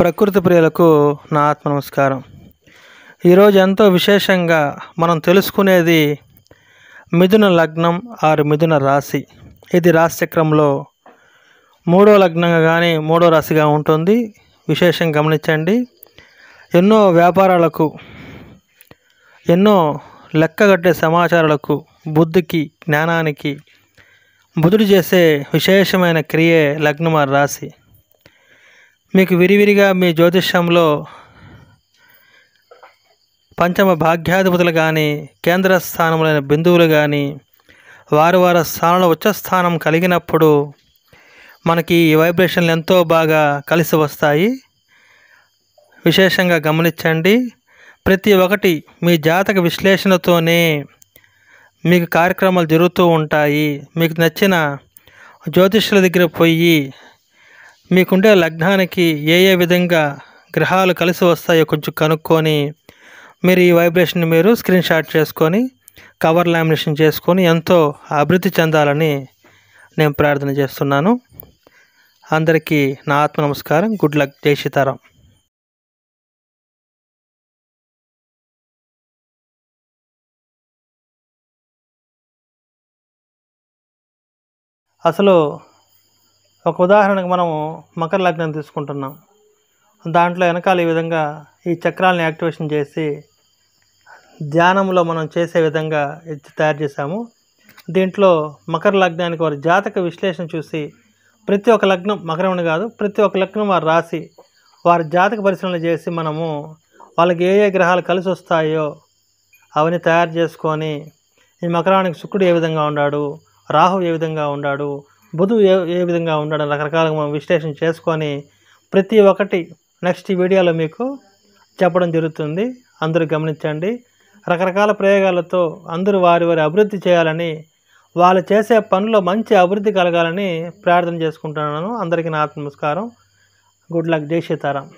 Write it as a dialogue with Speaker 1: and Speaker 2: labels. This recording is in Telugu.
Speaker 1: ప్రకృతి ప్రియులకు నా ఆత్మ నమస్కారం
Speaker 2: ఈరోజు ఎంతో విశేషంగా మనం తెలుసుకునేది మిథున లగ్నం ఆరు మిథున రాశి ఇది రాశిచక్రంలో మూడో లగ్నంగా కానీ మూడో రాశిగా ఉంటుంది విశేషం గమనించండి ఎన్నో వ్యాపారాలకు ఎన్నో లెక్కగట్టే సమాచారాలకు బుద్ధికి జ్ఞానానికి బుధుడు చేసే విశేషమైన క్రియే లగ్నం ఆరు రాశి మీకు విరివిరిగా మీ జ్యోతిష్యంలో పంచమ భాగ్యాధిపతులు కానీ కేంద్ర స్థానములైన బిందువులు కానీ వారు వారి స్థానంలో ఉచ్చస్థానం కలిగినప్పుడు మనకి ఈ వైబ్రేషన్లు ఎంతో బాగా కలిసి వస్తాయి విశేషంగా గమనించండి ప్రతి ఒక్కటి మీ జాతక విశ్లేషణతోనే మీకు కార్యక్రమాలు జరుగుతూ ఉంటాయి మీకు నచ్చిన జ్యోతిష్యుల దగ్గర పోయి మీకుండే లగ్నానికి ఏ ఏ విధంగా గ్రహాలు కలిసి వస్తాయో కొంచెం కనుక్కొని మీరు ఈ వైబ్రేషన్ మీరు స్క్రీన్ షాట్ చేసుకొని కవర్ లామినేషన్ చేసుకొని ఎంతో అభివృద్ధి చెందాలని నేను ప్రార్థన చేస్తున్నాను
Speaker 1: అందరికీ నా ఆత్మ నమస్కారం గుడ్ లక్ జై సీతారాం అసలు ఒక ఉదాహరణకు మనము
Speaker 2: మకర లగ్నం తీసుకుంటున్నాం దాంట్లో వెనకాల ఈ విధంగా ఈ చక్రాలను యాక్టివేషన్ చేసి ధ్యానంలో మనం చేసే విధంగా తయారు చేశాము దీంట్లో మకర లగ్నానికి వారి జాతక విశ్లేషణ చూసి ప్రతి ఒక్క లగ్నం మకరం కాదు ప్రతి ఒక్క లగ్నం వారు రాసి వారి జాతక పరిశీలన చేసి మనము వాళ్ళకి ఏ ఏ గ్రహాలు కలిసి వస్తాయో అవన్నీ తయారు చేసుకొని ఈ మకరానికి శుక్రుడు ఏ విధంగా ఉన్నాడు రాహు ఏ విధంగా ఉన్నాడు బుధువు ఏ ఏ విధంగా ఉండడం రకరకాలుగా మనం విశ్లేషణ చేసుకొని ప్రతి ఒక్కటి నెక్స్ట్ వీడియోలో మీకు చెప్పడం జరుగుతుంది అందరూ గమనించండి రకరకాల ప్రయోగాలతో అందరూ వారి వారి అభివృద్ధి చేయాలని వాళ్ళు చేసే పనుల్లో మంచి అభివృద్ధి కలగాలని ప్రార్థన చేసుకుంటున్నాను అందరికీ నా
Speaker 1: నమస్కారం గుడ్ లక్ జై సీతారాం